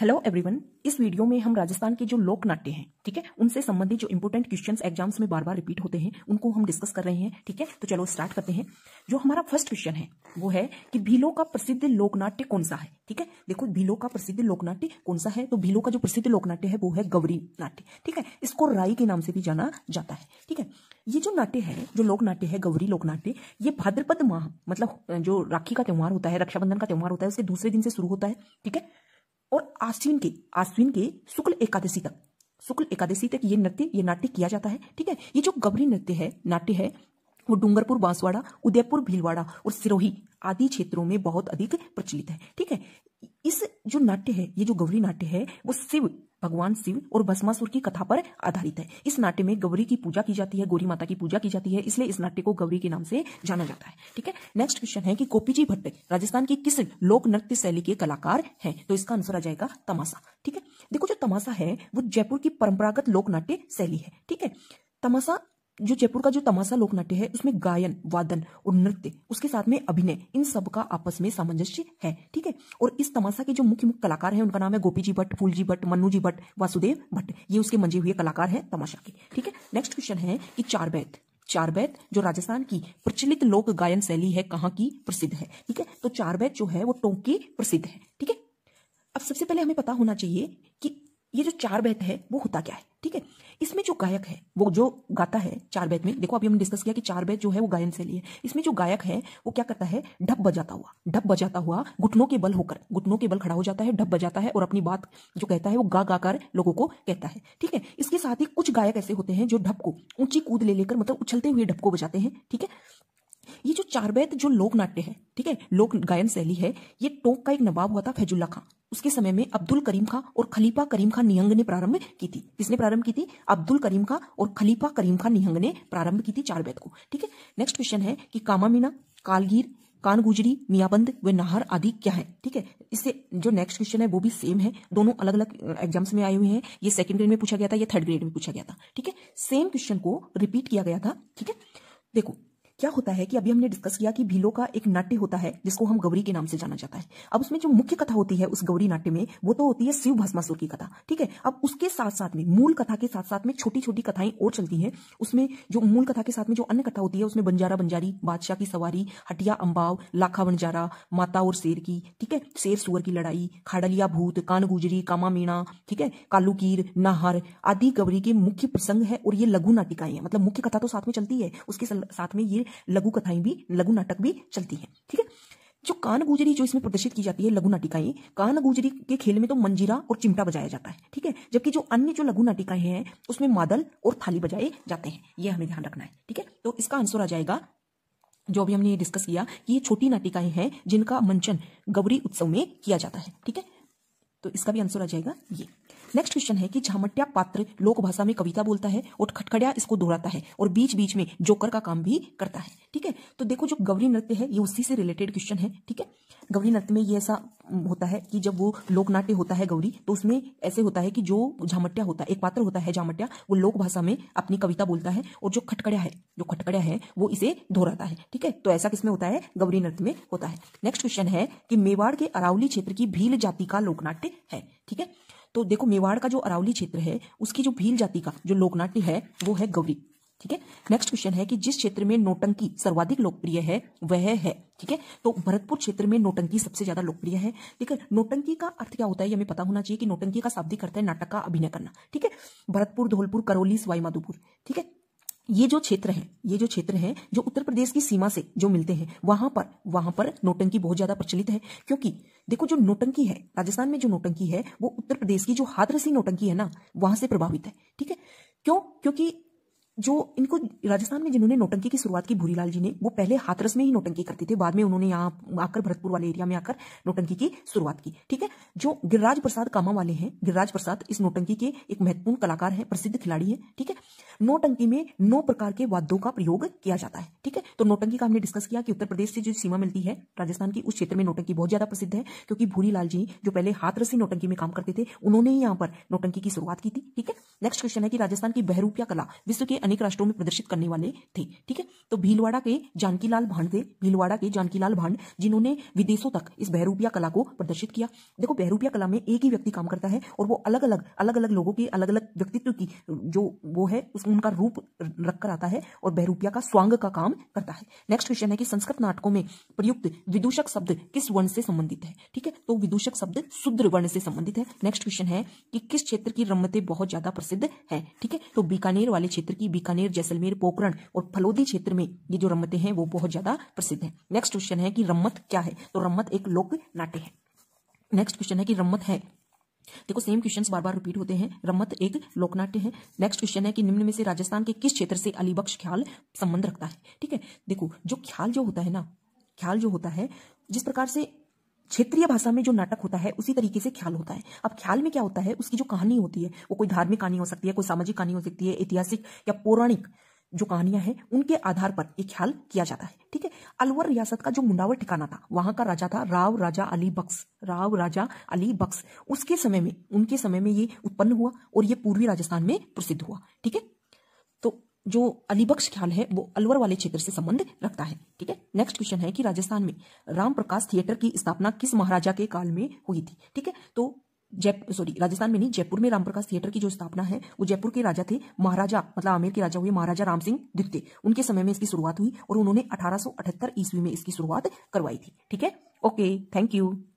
hello everyone इस video में हम राजस्थान के जो लोक नाट्य हैं ठीक है उनसे संबंधित जो इम्पोर्टेंट क्वेश्चन एग्जाम्स में बार बार रिपीट होते हैं उनको हम डिस्कस कर रहे हैं ठीक है तो चलो स्टार्ट करते हैं जो हमारा फर्स्ट क्वेश्चन है वो है कि भीलो का प्रसिद्ध लोकनाट्य कौन सा है ठीक है देखो भीलो का प्रसिद्ध लोकनाट्य कौन सा है तो भीलो का जो प्रसिद्ध लोकनाट्य है वो है गौरी नाट्य ठीक है इसको राई के नाम से भी जाना जाता है ठीक है ये जो नाट्य है जो लोकनाट्य है गौरी लोकनाट्य ये भाद्रपद माह मतलब जो राखी का त्यौहार होता है रक्षाबंधन का त्यौहार होता है उसके दूसरे दिन से शुरू होता है ठीक है और आश्विन के आश्विन के शुक्ल एकादशी तक शुक्ल एकादशी तक ये नृत्य ये नाट्य किया जाता है ठीक है ये जो गबरी नृत्य है नाट्य है वो डूंगरपुर बांसवाड़ा उदयपुर भीलवाड़ा और सिरोही आदि क्षेत्रों में बहुत अधिक प्रचलित है ठीक है इस जो नाट्य है ये जो गौरी नाट्य है वो शिव भगवान शिव और भस्मासुर की कथा पर आधारित है इस नाट्य में गौरी की पूजा की जाती है गौरी माता की पूजा की जाती है इसलिए इस नाट्य को गौरी के नाम से जाना जाता है ठीक है नेक्स्ट क्वेश्चन है कि कोपीजी भट्ट राजस्थान की किस लोक नृत्य शैली के कलाकार हैं तो इसका आंसर आ जाएगा तमाशा ठीक है देखो जो तमाशा है वो जयपुर की परंपरागत लोक नाट्य शैली है ठीक है तमाशा जो जयपुर का जो तमाशा लोकनाट्य है उसमें गायन वादन और नृत्य उसके साथ में अभिनय इन सब का आपस में सामंजस्य है ठीक है और इस तमाशा के जो मुख्य मुख्य कलाकार हैं उनका नाम है गोपी जी भट्ट फूल जी भट्ट मन्नू जी भट्ट वासुदेव भट्ट ये उसके मंजे हुए कलाकार हैं तमाशा के ठीक है नेक्स्ट क्वेश्चन है कि चार बैत चार बैत जो राजस्थान की प्रचलित लोक गायन शैली है कहाँ की प्रसिद्ध है ठीक है तो चार बैत जो है वो की प्रसिद्ध है ठीक है अब सबसे पहले हमें पता होना चाहिए कि ये जो चार बैत है वो होता क्या है ठीक है इसमें जो गायक है वो जो गाता है चार बैत में देखो अभी हमने डिस्कस किया कि चार बैत जो है वो गायन से लिए इसमें जो गायक है वो क्या करता है ढप बजाता हुआ ढप बजाता हुआ घुटनों के बल होकर घुटनों के बल खड़ा हो जाता है ढप बजाता है और अपनी बात जो कहता है वो गा गाकर लोगों को कहता है ठीक है इसके साथ ही कुछ गायक ऐसे होते हैं जो ढप को ऊंची कूद ले लेकर मतलब उछलते हुए ढप को बजाते हैं ठीक है ये जो चार बैत जो लोक नाट्य है ठीक है लोक गायन शैली है ये टोंक का एक नवाब हुआ था फैजुल्ला खान उसके समय में अब्दुल करीम खां और खलीफा करीम खान निहंग ने प्रारंभ की थी किसने प्रारंभ की थी अब्दुल करीम खान और खलीफा करीम खान निहंग ने प्रारंभ की थी चार बैत को ठीक है नेक्स्ट क्वेश्चन है कि कामा मीना कालगीर कान गुजरी मियाबंद व नाहर आदि क्या है ठीक है इससे जो नेक्स्ट क्वेश्चन है वो भी सेम है दोनों अलग अलग एग्जाम्स में आए हुए हैं ये सेकंड ग्रेड में पूछा गया था ये थर्ड ग्रेड में पूछा गया था ठीक है सेम क्वेश्चन को रिपीट किया गया था ठीक है देखो क्या होता है कि अभी हमने डिस्कस किया कि भीलो का एक नाट्य होता है जिसको हम गौरी के नाम से जाना जाता है अब उसमें जो मुख्य कथा होती है उस गौरी नाट्य में वो तो होती है शिव भस्मासुर की कथा ठीक है अब उसके साथ साथ में मूल कथा के साथ साथ में छोटी छोटी कथाएं और चलती हैं उसमें जो मूल कथा के साथ में जो अन्य कथा होती है उसमें बंजारा बंजारी बादशाह की सवारी हटिया अंबाव लाखा बंजारा माता और शेर की ठीक है शेर सुअर की लड़ाई खाडलिया भूत कान गुजरी कामा मीणा ठीक है कालूकीर नाहर आदि गौरी के मुख्य प्रसंग है और ये लघु नाटिकाएं हैं मतलब मुख्य कथा तो साथ में चलती है उसके साथ में ये लघु कथाएं भी लघु नाटक भी चलती हैं ठीक है जो कान गुजरी जो इसमें प्रदर्शित की जाती है लघु नाटिकाएं कान गुजरी के खेल में तो मंजीरा और चिमटा बजाया जाता है ठीक है जबकि जो अन्य जो लघु नाटिकाएं हैं उसमें मादल और थाली बजाए जाते हैं ये हमें ध्यान रखना है ठीक है तो इसका आंसर आ जाएगा जो अभी हमने डिस्कस किया कि ये छोटी नाटिकाएं हैं जिनका मंचन गौरी उत्सव में किया जाता है ठीक है तो इसका भी आंसर आ जाएगा ये नेक्स्ट क्वेश्चन है कि झामटिया पात्र लोक भाषा में कविता बोलता है और खटखड़िया इसको दोहराता है और बीच बीच में जोकर का काम भी करता है ठीक है तो देखो जो गवरी नृत्य है ये उसी से रिलेटेड क्वेश्चन है ठीक है गवरी नृत्य में ये ऐसा होता है कि जब वो लोकनाट्य होता है गौरी तो उसमें ऐसे होता है कि जो झामटिया होता है एक पात्र होता है झामटिया वो लोक भाषा में अपनी कविता बोलता है और जो खटखड़िया है जो खटकड़िया है वो इसे दोहराता है ठीक है तो ऐसा किसमें होता है गौरी नृत्य में होता है नेक्स्ट क्वेश्चन है कि मेवाड़ के अरावली क्षेत्र की भील जाति का लोकनाट्य है ठीक है तो देखो मेवाड़ का जो अरावली क्षेत्र है उसकी जो भील जाति का जो लोकनाट्य है वो है गौरी ठीक है नेक्स्ट क्वेश्चन है कि जिस क्षेत्र में नोटंकी सर्वाधिक लोकप्रिय है वह है ठीक है तो भरतपुर क्षेत्र में नोटंकी सबसे ज्यादा लोकप्रिय है ठीक है नोटंकी का अर्थ क्या होता है हमें पता होना चाहिए कि नोटंकी का शाब्दिक अर्थ है नाटक का अभिनय करना ठीक है भरतपुर धौलपुर करौली सवाईमाधोपुर ठीक है ये जो क्षेत्र है ये जो क्षेत्र है जो उत्तर प्रदेश की सीमा से जो मिलते हैं वहां पर वहां पर नोटंकी बहुत ज्यादा प्रचलित है क्योंकि देखो जो नोटंकी है राजस्थान में जो नोटंकी है वो उत्तर प्रदेश की जो हाथरसी नोटंकी है ना वहां से प्रभावित है ठीक है क्यों क्योंकि जो इनको राजस्थान में जिन्होंने नोटंकी की शुरुआत की भूरीलाल जी ने वो पहले हाथरस में ही नोटंकी करते थे बाद में उन्होंने यहाँ आकर भरतपुर वाले एरिया में आकर नोटंकी की शुरुआत की ठीक है जो गिरिराज प्रसाद कामा वाले हैं गिरिराज प्रसाद इस नोटंकी के एक महत्वपूर्ण कलाकार है प्रसिद्ध खिलाड़ी है ठीक है नोटंकी में नौ प्रकार के वाद्यों का प्रयोग किया जाता है ठीक है तो नोटंकी का हमने डिस्कस किया कि उत्तर प्रदेश से जो सीमा मिलती है राजस्थान की उस क्षेत्र में नोटंकी बहुत ज्यादा प्रसिद्ध है क्योंकि भूरीलाल जी जो पहले हाथरस ही नोटंकी में काम करते थे उन्होंने ही यहाँ पर नोटंकी की शुरुआत की थी ठीक है नेक्स्ट क्वेश्चन है कि राजस्थान की बहरूपिया कला विश्व के अनेक राष्ट्रों में प्रदर्शित करने वाले थे ठीक है तो भीलवाड़ा के जानकीलाल भांड थे भीलवाड़ा के जानकीलाल भांड जिन्होंने विदेशों तक इस बहरूपिया कला को प्रदर्शित किया देखो बहरूपिया कला में एक ही व्यक्ति काम करता है और वो अलग अलग अलग अलग लोगों के अलग अलग व्यक्तित्व की जो वो है उसमें उनका रूप रखकर आता है और बहरूपिया का स्वांग का काम करता है नेक्स्ट क्वेश्चन है कि संस्कृत नाटकों में प्रयुक्त विदूषक शब्द किस वर्ण से संबंधित है ठीक है तो विदूषक शब्द शुद्र वर्ण से संबंधित है नेक्स्ट क्वेश्चन है कि किस क्षेत्र की रम्मतें बहुत ज्यादा प्रसिद्ध है ठीक है तो बीकानेर वाले क्षेत्र की बीकानेर जैसलमेर पोखरण और फलोदी क्षेत्र में ये जो रम्मतें हैं वो बहुत ज्यादा प्रसिद्ध है नेक्स्ट क्वेश्चन है कि रम्मत क्या है तो रम्मत एक लोक नाट्य है नेक्स्ट क्वेश्चन है कि रम्मत है देखो सेम क्वेश्चंस बार बार रिपीट होते हैं रम्मत एक लोकनाट्य है नेक्स्ट क्वेश्चन है कि निम्न में से राजस्थान के किस क्षेत्र से अलीबख्श ख्याल संबंध रखता है ठीक है देखो जो ख्याल जो होता है ना ख्याल जो होता है जिस प्रकार से क्षेत्रीय भाषा में जो नाटक होता है उसी तरीके से ख्याल होता है अब ख्याल में क्या होता है उसकी जो कहानी होती है वो कोई धार्मिक कहानी हो सकती है कोई सामाजिक कहानी हो सकती है ऐतिहासिक या पौराणिक जो कहानियां हैं उनके आधार पर ये ख्याल किया जाता है ठीक है अलवर रियासत का जो मुंडावर ठिकाना था वहां का राजा था राव राजा अली बक्स राव राजा अली बक्स उसके समय में उनके समय में ये उत्पन्न हुआ और ये पूर्वी राजस्थान में प्रसिद्ध हुआ ठीक है जो अलिबख्श ख्याल है वो अलवर वाले क्षेत्र से संबंध रखता है ठीक है नेक्स्ट क्वेश्चन है कि राजस्थान में राम प्रकाश थिएटर की स्थापना किस महाराजा के काल में हुई थी ठीक है तो जयपुर सॉरी राजस्थान में नहीं जयपुर में रामप्रकाश थिएटर की जो स्थापना है वो जयपुर के राजा थे महाराजा मतलब आमिर के राजा हुए महाराजा राम सिंह द्वितीय उनके समय में इसकी शुरुआत हुई और उन्होंने 1878 ईस्वी में इसकी शुरुआत करवाई थी ठीक है ओके थैंक यू